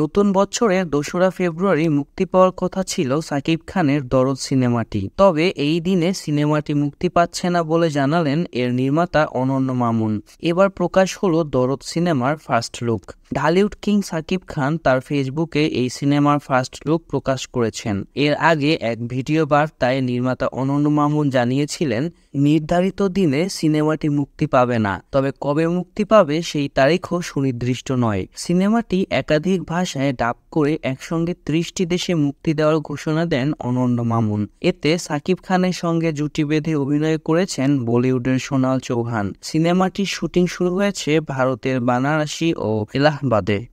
নতুন বছরের দোসরা ফেব্রুয়ারি মুক্তি পাওয়ার কথা ছিল সাকিব খানের দরদ সিনেমাটি তবে এই দিনে সিনেমাটি মুক্তি পাচ্ছে না বলে জানালেন এর নির্মাতা অনন্য মামুন এবার প্রকাশ হলো দরদ সিনেমার first look Dhallywood king Shakib Khan তার ফেসবুকে এই সিনেমার ফার্স্ট লুক প্রকাশ করেছেন এর আগে এক ভিডিও বার্তায় নির্মাতা অনন্য মামুন জানিয়েছিলেন নির্ধারিত দিনে সিনেমাটি মুক্তি পাবে না তবে কবে মুক্তি পাবে সেই তারিখও সুনির্দিষ্ট নয় সিনেমাটি একাধিক ভাষায় ডাব করে একসঙ্গে ত্রিশটি দেশে মুক্তি দেওয়ার ঘোষণা দেন অনন্য মামুন এতে সাকিব খানের সঙ্গে জুটি বেঁধে অভিনয় করেছেন বলিউডের সোনাল চৌহান সিনেমাটির শুটিং শুরু হয়েছে ভারতের বানারসি ও এলাহ बातें